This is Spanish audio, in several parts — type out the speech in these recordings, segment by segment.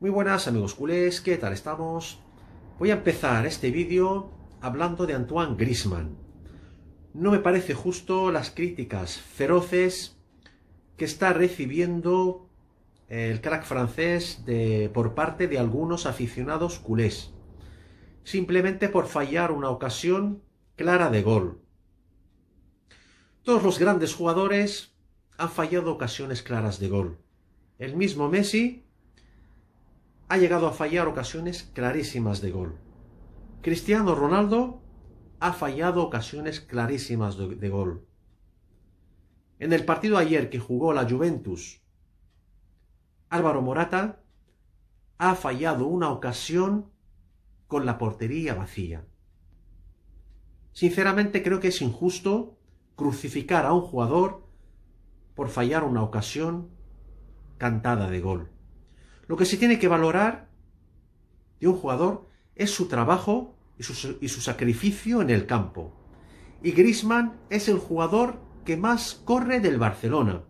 Muy buenas amigos culés, ¿qué tal estamos? Voy a empezar este vídeo hablando de Antoine Grisman. No me parece justo las críticas feroces que está recibiendo eh, el crack francés por parte de algunos aficionados culés, simplemente por fallar una ocasión clara de gol. Todos los grandes jugadores han fallado ocasiones claras de gol. El mismo Messi ha llegado a fallar ocasiones clarísimas de gol. Cristiano Ronaldo ha fallado ocasiones clarísimas de, gol. En el partido ayer que jugó la Juventus, Álvaro Morata ha fallado una ocasión con la portería vacía. Sinceramente creo que es injusto crucificar a un jugador por fallar una ocasión cantada de gol. Lo que se tiene que valorar de un jugador es su trabajo y su, sacrificio en el campo. Y Grisman es el jugador que más corre del Barcelona,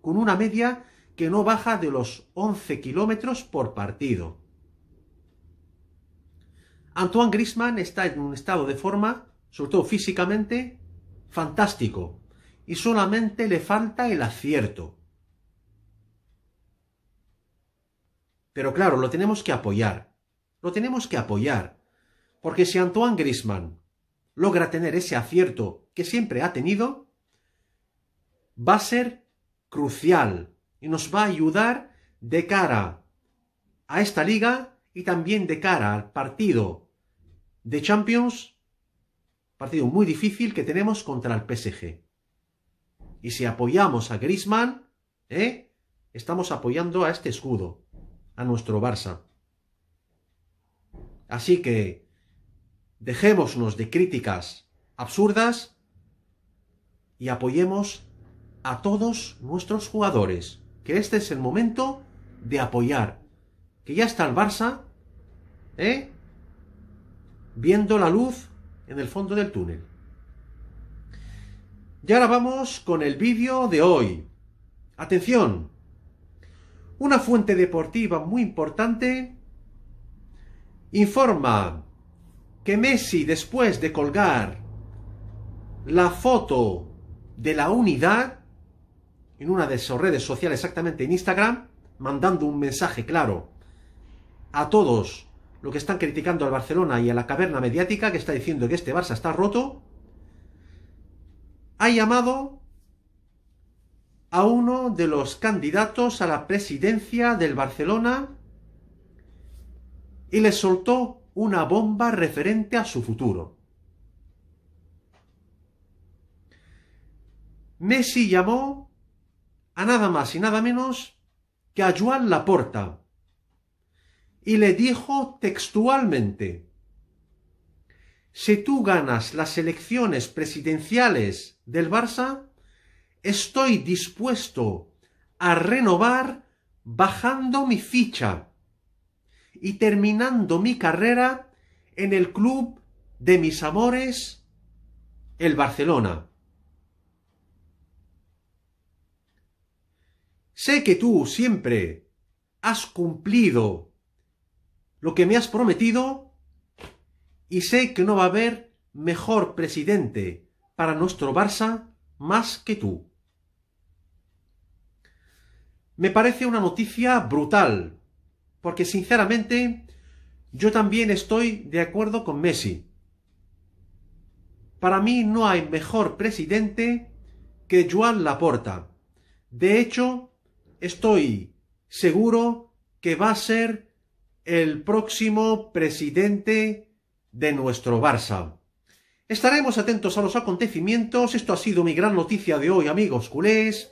con una media que no baja de los 11 kilómetros por partido. Antoine Grisman está en un estado de forma, sobre todo físicamente, fantástico, y solamente le falta el acierto. Pero claro, lo tenemos que apoyar. Lo tenemos que apoyar. Porque si Antoine Grisman logra tener ese acierto que siempre ha tenido, va a ser crucial y nos va a ayudar de cara a esta liga y también de cara al partido de Champions, partido muy difícil que tenemos contra el PSG. Y si apoyamos a Grisman, ¿eh? estamos apoyando a este escudo a nuestro Barça. Así que dejémonos de críticas absurdas y apoyemos a todos nuestros jugadores, que este es el momento de apoyar, que ya está el Barça, ¿eh? viendo la luz en el fondo del túnel. Y ahora vamos con el vídeo de hoy. Atención, una fuente deportiva muy importante, informa que Messi después de colgar la foto de la unidad en una de sus redes sociales, exactamente en Instagram, mandando un mensaje claro a todos los que están criticando al Barcelona y a la caverna mediática que está diciendo que este Barça está roto, ha llamado a uno de los candidatos a la presidencia del Barcelona y le soltó una bomba referente a su futuro. Messi llamó a nada más y nada menos que a Joan Laporta y le dijo textualmente Si tú ganas las elecciones presidenciales del Barça, estoy dispuesto a renovar bajando mi ficha y terminando mi carrera en el club de mis amores, el Barcelona. Sé que tú siempre has cumplido lo que me has prometido y sé que no va a haber mejor presidente para nuestro Barça más que tú. Me parece una noticia brutal, porque sinceramente yo también estoy de acuerdo con Messi. Para mí no hay mejor presidente que Joan Laporta. De hecho, estoy seguro que va a ser el próximo presidente de nuestro Barça. Estaremos atentos a los acontecimientos. Esto ha sido mi gran noticia de hoy, amigos culés.